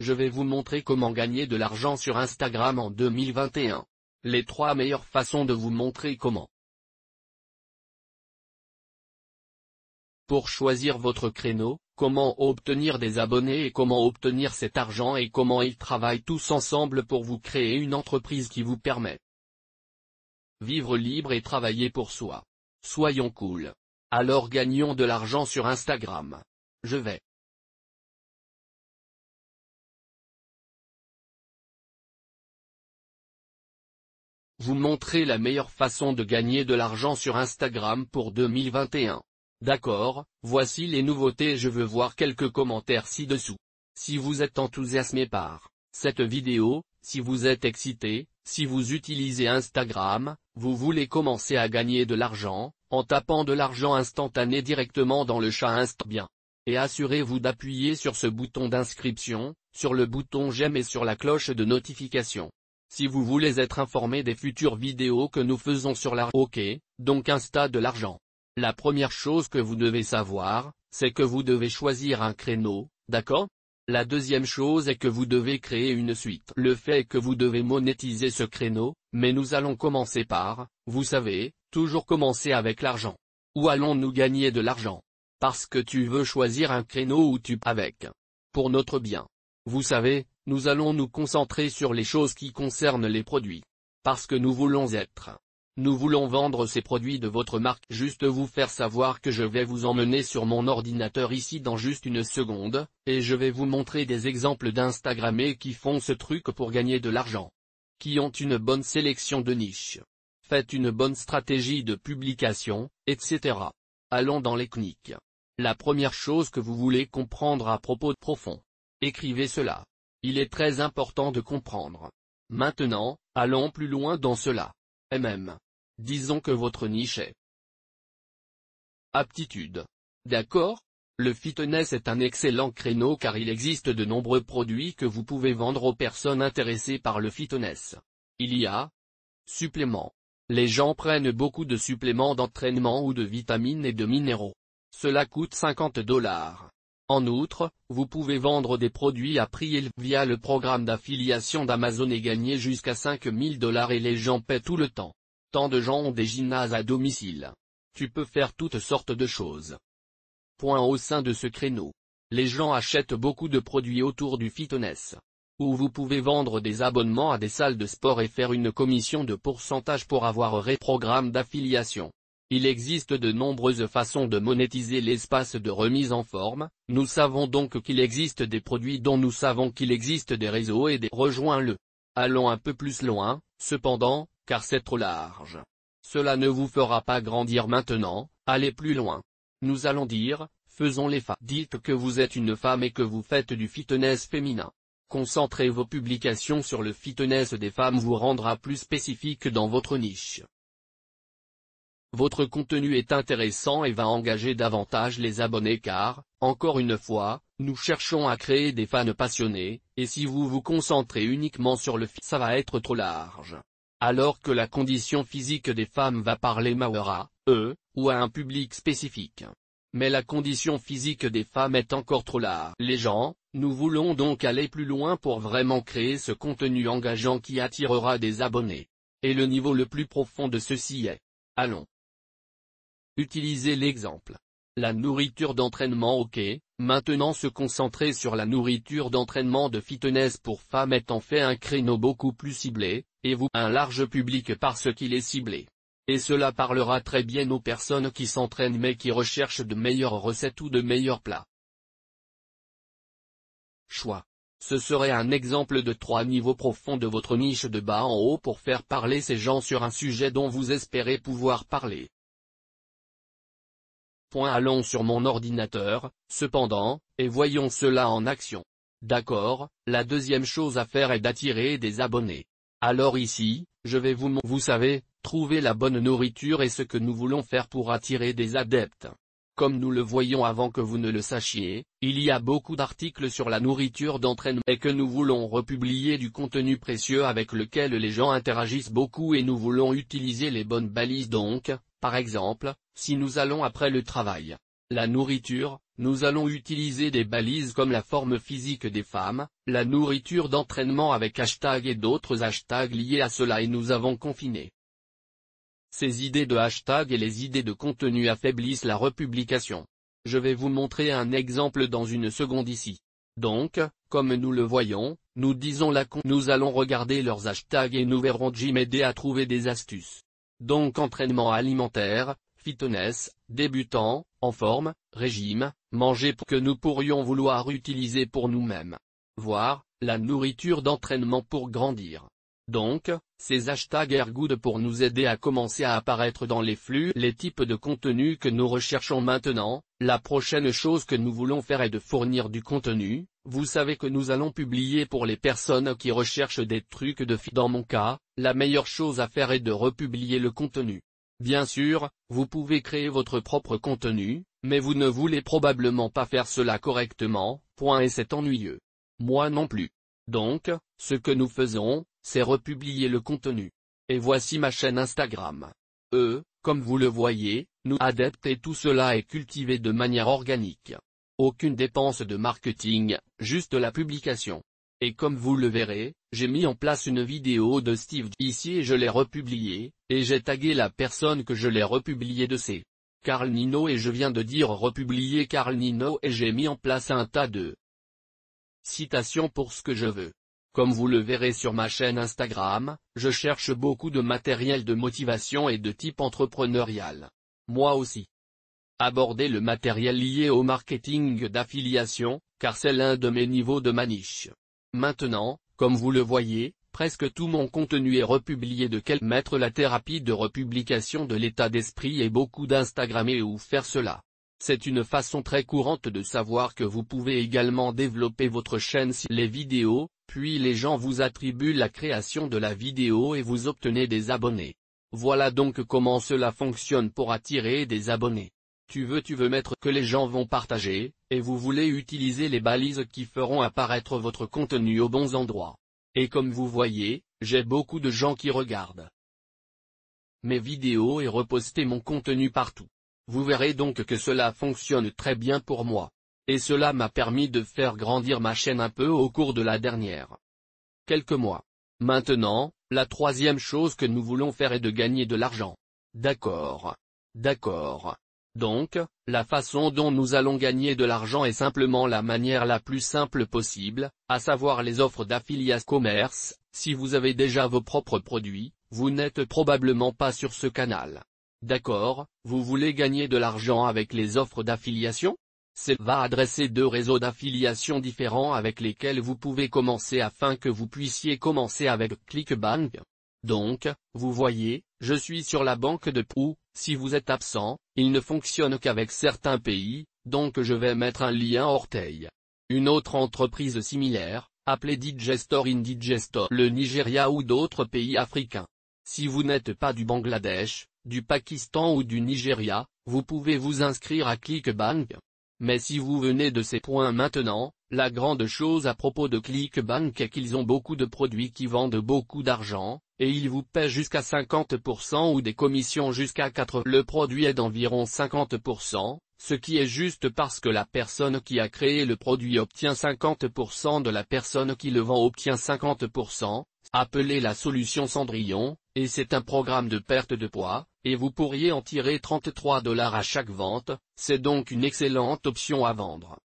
Je vais vous montrer comment gagner de l'argent sur Instagram en 2021. Les trois meilleures façons de vous montrer comment. Pour choisir votre créneau, comment obtenir des abonnés et comment obtenir cet argent et comment ils travaillent tous ensemble pour vous créer une entreprise qui vous permet. Vivre libre et travailler pour soi. Soyons cool. Alors gagnons de l'argent sur Instagram. Je vais. vous montrer la meilleure façon de gagner de l'argent sur Instagram pour 2021. D'accord, voici les nouveautés et je veux voir quelques commentaires ci-dessous. Si vous êtes enthousiasmé par cette vidéo, si vous êtes excité, si vous utilisez Instagram, vous voulez commencer à gagner de l'argent, en tapant de l'argent instantané directement dans le chat eh bien. Et assurez-vous d'appuyer sur ce bouton d'inscription, sur le bouton j'aime et sur la cloche de notification. Si vous voulez être informé des futures vidéos que nous faisons sur l'argent, ok, donc Insta de l'argent. La première chose que vous devez savoir, c'est que vous devez choisir un créneau, d'accord La deuxième chose est que vous devez créer une suite. Le fait est que vous devez monétiser ce créneau, mais nous allons commencer par, vous savez, toujours commencer avec l'argent. Où allons-nous gagner de l'argent Parce que tu veux choisir un créneau où tu avec. Pour notre bien. Vous savez, nous allons nous concentrer sur les choses qui concernent les produits. Parce que nous voulons être. Nous voulons vendre ces produits de votre marque. Juste vous faire savoir que je vais vous emmener sur mon ordinateur ici dans juste une seconde, et je vais vous montrer des exemples d'Instagrammés qui font ce truc pour gagner de l'argent. Qui ont une bonne sélection de niches. Faites une bonne stratégie de publication, etc. Allons dans les cliniques. La première chose que vous voulez comprendre à propos de profond Écrivez cela. Il est très important de comprendre. Maintenant, allons plus loin dans cela. MM. Disons que votre niche est aptitude. D'accord Le fitness est un excellent créneau car il existe de nombreux produits que vous pouvez vendre aux personnes intéressées par le fitness. Il y a suppléments. Les gens prennent beaucoup de suppléments d'entraînement ou de vitamines et de minéraux. Cela coûte 50 dollars. En outre, vous pouvez vendre des produits à prix élevé via le programme d'affiliation d'Amazon et gagner jusqu'à 5000 dollars et les gens paient tout le temps. Tant de gens ont des gymnases à domicile. Tu peux faire toutes sortes de choses. Point au sein de ce créneau. Les gens achètent beaucoup de produits autour du fitness. Ou vous pouvez vendre des abonnements à des salles de sport et faire une commission de pourcentage pour avoir un programme d'affiliation. Il existe de nombreuses façons de monétiser l'espace de remise en forme, nous savons donc qu'il existe des produits dont nous savons qu'il existe des réseaux et des rejoins-le. Allons un peu plus loin, cependant, car c'est trop large. Cela ne vous fera pas grandir maintenant, allez plus loin. Nous allons dire, faisons les fa. Dites que vous êtes une femme et que vous faites du fitness féminin. Concentrez vos publications sur le fitness des femmes vous rendra plus spécifique dans votre niche. Votre contenu est intéressant et va engager davantage les abonnés car, encore une fois, nous cherchons à créer des fans passionnés, et si vous vous concentrez uniquement sur le ça va être trop large. Alors que la condition physique des femmes va parler à, eux, ou à un public spécifique. Mais la condition physique des femmes est encore trop large. Les gens, nous voulons donc aller plus loin pour vraiment créer ce contenu engageant qui attirera des abonnés. Et le niveau le plus profond de ceci est. Allons. Utilisez l'exemple. La nourriture d'entraînement OK, maintenant se concentrer sur la nourriture d'entraînement de fitness pour femmes est en fait un créneau beaucoup plus ciblé, et vous un large public parce qu'il est ciblé. Et cela parlera très bien aux personnes qui s'entraînent mais qui recherchent de meilleures recettes ou de meilleurs plats. Choix. Ce serait un exemple de trois niveaux profonds de votre niche de bas en haut pour faire parler ces gens sur un sujet dont vous espérez pouvoir parler. Allons sur mon ordinateur, cependant, et voyons cela en action. D'accord, la deuxième chose à faire est d'attirer des abonnés. Alors ici, je vais vous vous savez, trouver la bonne nourriture et ce que nous voulons faire pour attirer des adeptes. Comme nous le voyons avant que vous ne le sachiez, il y a beaucoup d'articles sur la nourriture d'entraînement et que nous voulons republier du contenu précieux avec lequel les gens interagissent beaucoup et nous voulons utiliser les bonnes balises donc, par exemple, si nous allons après le travail, la nourriture, nous allons utiliser des balises comme la forme physique des femmes, la nourriture d'entraînement avec hashtag et d'autres hashtags liés à cela et nous avons confiné. Ces idées de hashtag et les idées de contenu affaiblissent la republication. Je vais vous montrer un exemple dans une seconde ici. Donc, comme nous le voyons, nous disons la con nous allons regarder leurs hashtags et nous verrons Jim aider à trouver des astuces. Donc entraînement alimentaire, Fitness, débutant, en forme, régime, manger pour que nous pourrions vouloir utiliser pour nous-mêmes. Voir, la nourriture d'entraînement pour grandir. Donc, ces hashtags are pour nous aider à commencer à apparaître dans les flux. Les types de contenu que nous recherchons maintenant, la prochaine chose que nous voulons faire est de fournir du contenu. Vous savez que nous allons publier pour les personnes qui recherchent des trucs de fit Dans mon cas, la meilleure chose à faire est de republier le contenu. Bien sûr, vous pouvez créer votre propre contenu, mais vous ne voulez probablement pas faire cela correctement, point et c'est ennuyeux. Moi non plus. Donc, ce que nous faisons, c'est republier le contenu. Et voici ma chaîne Instagram. Eux, comme vous le voyez, nous adeptes et tout cela est cultivé de manière organique. Aucune dépense de marketing, juste la publication. Et comme vous le verrez, j'ai mis en place une vidéo de Steve ici et je l'ai republiée, et j'ai tagué la personne que je l'ai republiée de c'est Carl Nino et je viens de dire republier Carl Nino et j'ai mis en place un tas de citations pour ce que je veux. Comme vous le verrez sur ma chaîne Instagram, je cherche beaucoup de matériel de motivation et de type entrepreneurial. Moi aussi. Aborder le matériel lié au marketing d'affiliation, car c'est l'un de mes niveaux de maniche. Maintenant, comme vous le voyez, presque tout mon contenu est republié de quel mettre la thérapie de republication de l'état d'esprit et beaucoup d'instagrammer ou faire cela. C'est une façon très courante de savoir que vous pouvez également développer votre chaîne si les vidéos, puis les gens vous attribuent la création de la vidéo et vous obtenez des abonnés. Voilà donc comment cela fonctionne pour attirer des abonnés. Tu veux tu veux mettre que les gens vont partager, et vous voulez utiliser les balises qui feront apparaître votre contenu aux bons endroits. Et comme vous voyez, j'ai beaucoup de gens qui regardent mes vidéos et reposter mon contenu partout. Vous verrez donc que cela fonctionne très bien pour moi. Et cela m'a permis de faire grandir ma chaîne un peu au cours de la dernière. Quelques mois. Maintenant, la troisième chose que nous voulons faire est de gagner de l'argent. D'accord. D'accord. Donc, la façon dont nous allons gagner de l'argent est simplement la manière la plus simple possible, à savoir les offres d'affiliation commerce, si vous avez déjà vos propres produits, vous n'êtes probablement pas sur ce canal. D'accord, vous voulez gagner de l'argent avec les offres d'affiliation C'est va adresser deux réseaux d'affiliation différents avec lesquels vous pouvez commencer afin que vous puissiez commencer avec ClickBank. Donc, vous voyez, je suis sur la banque de proue, si vous êtes absent, il ne fonctionne qu'avec certains pays, donc je vais mettre un lien orteil. Une autre entreprise similaire, appelée Digestor Indigestor, le Nigeria ou d'autres pays africains. Si vous n'êtes pas du Bangladesh, du Pakistan ou du Nigeria, vous pouvez vous inscrire à ClickBank. Mais si vous venez de ces points maintenant, la grande chose à propos de ClickBank est qu'ils ont beaucoup de produits qui vendent beaucoup d'argent, et il vous paie jusqu'à 50% ou des commissions jusqu'à 4%. Le produit est d'environ 50%, ce qui est juste parce que la personne qui a créé le produit obtient 50% de la personne qui le vend obtient 50%, appelez la solution Cendrillon, et c'est un programme de perte de poids, et vous pourriez en tirer 33 dollars à chaque vente, c'est donc une excellente option à vendre.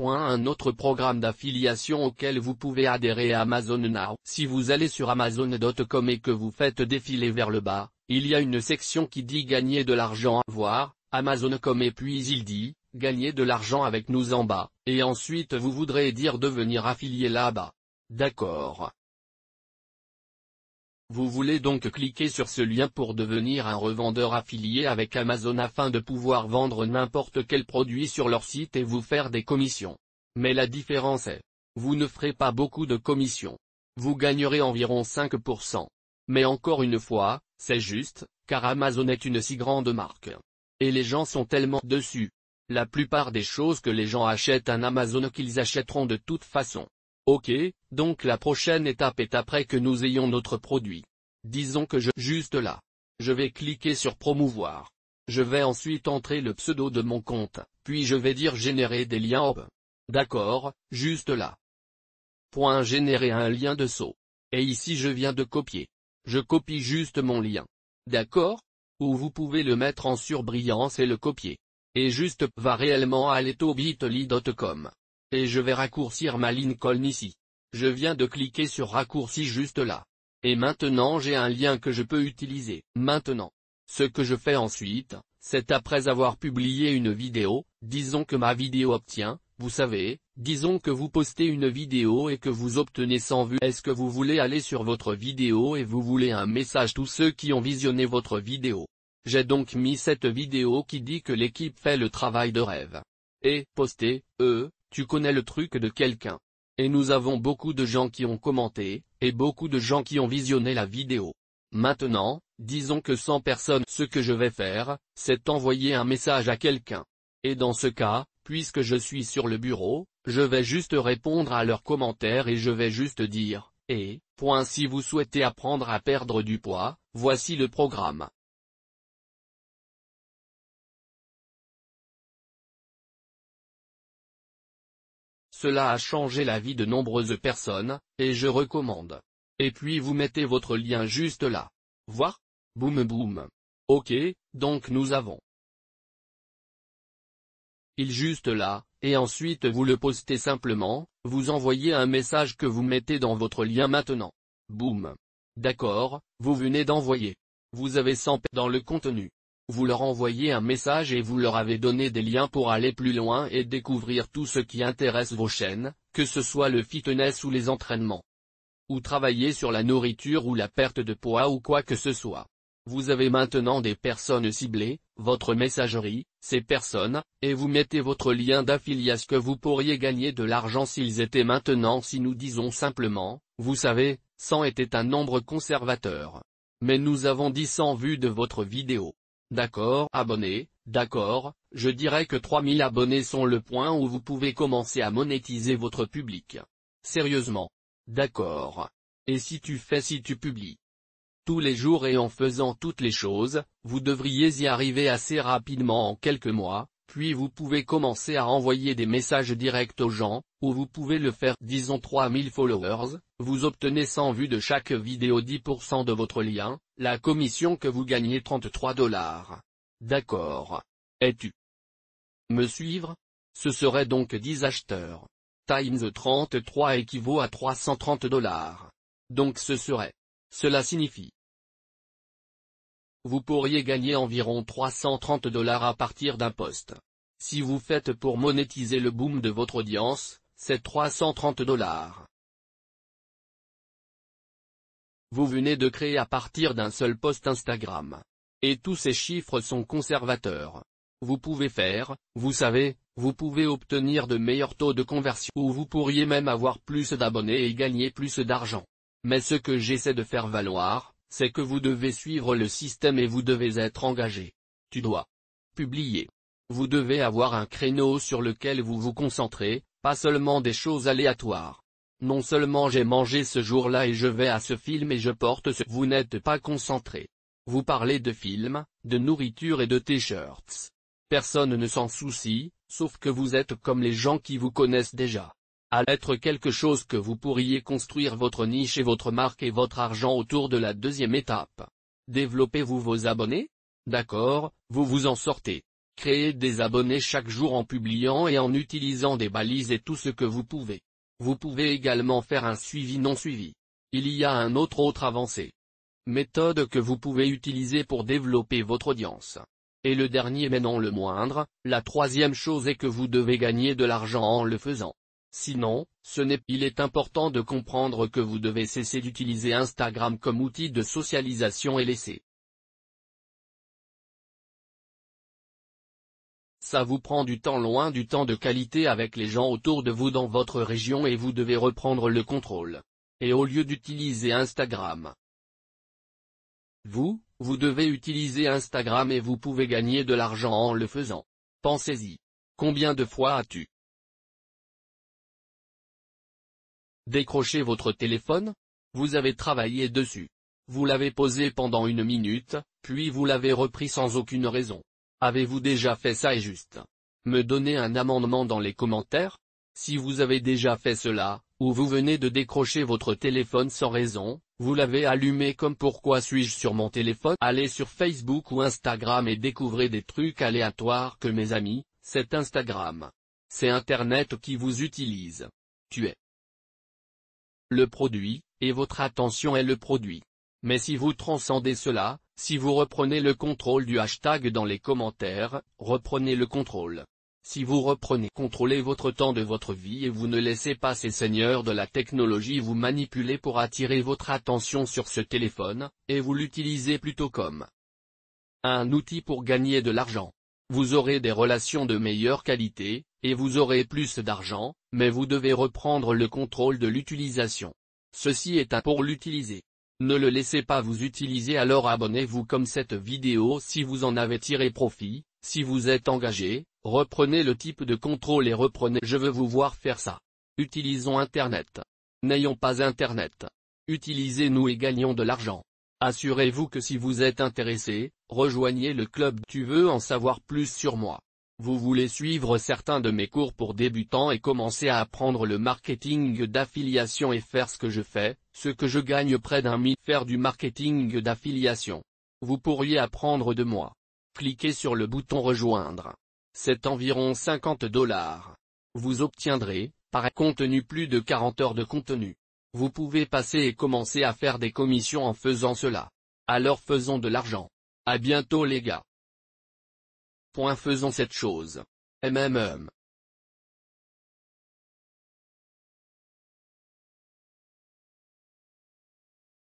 Un autre programme d'affiliation auquel vous pouvez adhérer à Amazon Now. Si vous allez sur Amazon.com et que vous faites défiler vers le bas, il y a une section qui dit gagner de l'argent, à voir, Amazon.com et puis il dit, gagner de l'argent avec nous en bas, et ensuite vous voudrez dire devenir affilié là-bas. D'accord. Vous voulez donc cliquer sur ce lien pour devenir un revendeur affilié avec Amazon afin de pouvoir vendre n'importe quel produit sur leur site et vous faire des commissions. Mais la différence est, vous ne ferez pas beaucoup de commissions. Vous gagnerez environ 5%. Mais encore une fois, c'est juste, car Amazon est une si grande marque. Et les gens sont tellement dessus. La plupart des choses que les gens achètent un Amazon qu'ils achèteront de toute façon. Ok, donc la prochaine étape est après que nous ayons notre produit. Disons que je... Juste là. Je vais cliquer sur promouvoir. Je vais ensuite entrer le pseudo de mon compte, puis je vais dire générer des liens D'accord, juste là. Point générer un lien de saut. Et ici je viens de copier. Je copie juste mon lien. D'accord Ou vous pouvez le mettre en surbrillance et le copier. Et juste va réellement aller l'éto-bit.ly.com. Et je vais raccourcir ma Lincoln ici. Je viens de cliquer sur raccourci juste là. Et maintenant j'ai un lien que je peux utiliser. Maintenant. Ce que je fais ensuite, c'est après avoir publié une vidéo, disons que ma vidéo obtient, vous savez, disons que vous postez une vidéo et que vous obtenez 100 vues. Est-ce que vous voulez aller sur votre vidéo et vous voulez un message tous ceux qui ont visionné votre vidéo J'ai donc mis cette vidéo qui dit que l'équipe fait le travail de rêve. Et, postez, eux. Tu connais le truc de quelqu'un. Et nous avons beaucoup de gens qui ont commenté, et beaucoup de gens qui ont visionné la vidéo. Maintenant, disons que sans personne, ce que je vais faire, c'est envoyer un message à quelqu'un. Et dans ce cas, puisque je suis sur le bureau, je vais juste répondre à leurs commentaires et je vais juste dire, et, point si vous souhaitez apprendre à perdre du poids, voici le programme. Cela a changé la vie de nombreuses personnes, et je recommande. Et puis vous mettez votre lien juste là. Voir Boum boum. Ok, donc nous avons. Il juste là, et ensuite vous le postez simplement, vous envoyez un message que vous mettez dans votre lien maintenant. Boum. D'accord, vous venez d'envoyer. Vous avez 100 dans le contenu vous leur envoyez un message et vous leur avez donné des liens pour aller plus loin et découvrir tout ce qui intéresse vos chaînes, que ce soit le fitness ou les entraînements. Ou travailler sur la nourriture ou la perte de poids ou quoi que ce soit. Vous avez maintenant des personnes ciblées, votre messagerie, ces personnes, et vous mettez votre lien d'affiliation que vous pourriez gagner de l'argent s'ils étaient maintenant si nous disons simplement, vous savez, 100 était un nombre conservateur. Mais nous avons dit 100 vues de votre vidéo. D'accord abonnés, d'accord, je dirais que 3000 abonnés sont le point où vous pouvez commencer à monétiser votre public. Sérieusement. D'accord. Et si tu fais si tu publies tous les jours et en faisant toutes les choses, vous devriez y arriver assez rapidement en quelques mois, puis vous pouvez commencer à envoyer des messages directs aux gens, ou vous pouvez le faire disons 3000 followers, vous obtenez 100 vues de chaque vidéo 10% de votre lien, la commission que vous gagnez 33 dollars. D'accord. Es-tu me suivre Ce serait donc 10 acheteurs. Times 33 équivaut à 330 dollars. Donc ce serait. Cela signifie vous pourriez gagner environ 330 dollars à partir d'un poste. Si vous faites pour monétiser le boom de votre audience, c'est 330 dollars. Vous venez de créer à partir d'un seul poste Instagram. Et tous ces chiffres sont conservateurs. Vous pouvez faire, vous savez, vous pouvez obtenir de meilleurs taux de conversion ou vous pourriez même avoir plus d'abonnés et gagner plus d'argent. Mais ce que j'essaie de faire valoir, c'est que vous devez suivre le système et vous devez être engagé. Tu dois publier. Vous devez avoir un créneau sur lequel vous vous concentrez, pas seulement des choses aléatoires. Non seulement j'ai mangé ce jour-là et je vais à ce film et je porte ce... Vous n'êtes pas concentré. Vous parlez de films, de nourriture et de t-shirts. Personne ne s'en soucie, sauf que vous êtes comme les gens qui vous connaissent déjà à l'être quelque chose que vous pourriez construire votre niche et votre marque et votre argent autour de la deuxième étape. Développez-vous vos abonnés D'accord, vous vous en sortez. Créez des abonnés chaque jour en publiant et en utilisant des balises et tout ce que vous pouvez. Vous pouvez également faire un suivi non suivi. Il y a un autre autre avancée. Méthode que vous pouvez utiliser pour développer votre audience. Et le dernier mais non le moindre, la troisième chose est que vous devez gagner de l'argent en le faisant. Sinon, ce n'est il est important de comprendre que vous devez cesser d'utiliser Instagram comme outil de socialisation et laisser ça vous prend du temps loin du temps de qualité avec les gens autour de vous dans votre région et vous devez reprendre le contrôle. Et au lieu d'utiliser Instagram, vous, vous devez utiliser Instagram et vous pouvez gagner de l'argent en le faisant. Pensez-y. Combien de fois as-tu Décrochez votre téléphone. Vous avez travaillé dessus. Vous l'avez posé pendant une minute, puis vous l'avez repris sans aucune raison. Avez-vous déjà fait ça et juste Me donner un amendement dans les commentaires Si vous avez déjà fait cela, ou vous venez de décrocher votre téléphone sans raison, vous l'avez allumé comme pourquoi suis-je sur mon téléphone Allez sur Facebook ou Instagram et découvrez des trucs aléatoires que mes amis, c'est Instagram. C'est Internet qui vous utilise. Tu es le produit, et votre attention est le produit. Mais si vous transcendez cela, si vous reprenez le contrôle du hashtag dans les commentaires, reprenez le contrôle. Si vous reprenez contrôler votre temps de votre vie et vous ne laissez pas ces seigneurs de la technologie vous manipuler pour attirer votre attention sur ce téléphone, et vous l'utilisez plutôt comme un outil pour gagner de l'argent. Vous aurez des relations de meilleure qualité, et vous aurez plus d'argent, mais vous devez reprendre le contrôle de l'utilisation. Ceci est à pour l'utiliser. Ne le laissez pas vous utiliser alors abonnez-vous comme cette vidéo si vous en avez tiré profit, si vous êtes engagé, reprenez le type de contrôle et reprenez je veux vous voir faire ça. Utilisons Internet. N'ayons pas Internet. Utilisez-nous et gagnons de l'argent. Assurez-vous que si vous êtes intéressé, rejoignez le club tu veux en savoir plus sur moi. Vous voulez suivre certains de mes cours pour débutants et commencer à apprendre le marketing d'affiliation et faire ce que je fais, ce que je gagne près d'un mi faire du marketing d'affiliation. Vous pourriez apprendre de moi. Cliquez sur le bouton rejoindre. C'est environ 50 dollars. Vous obtiendrez, par contenu plus de 40 heures de contenu. Vous pouvez passer et commencer à faire des commissions en faisant cela. Alors faisons de l'argent. À bientôt les gars. Point faisons cette chose. MMM.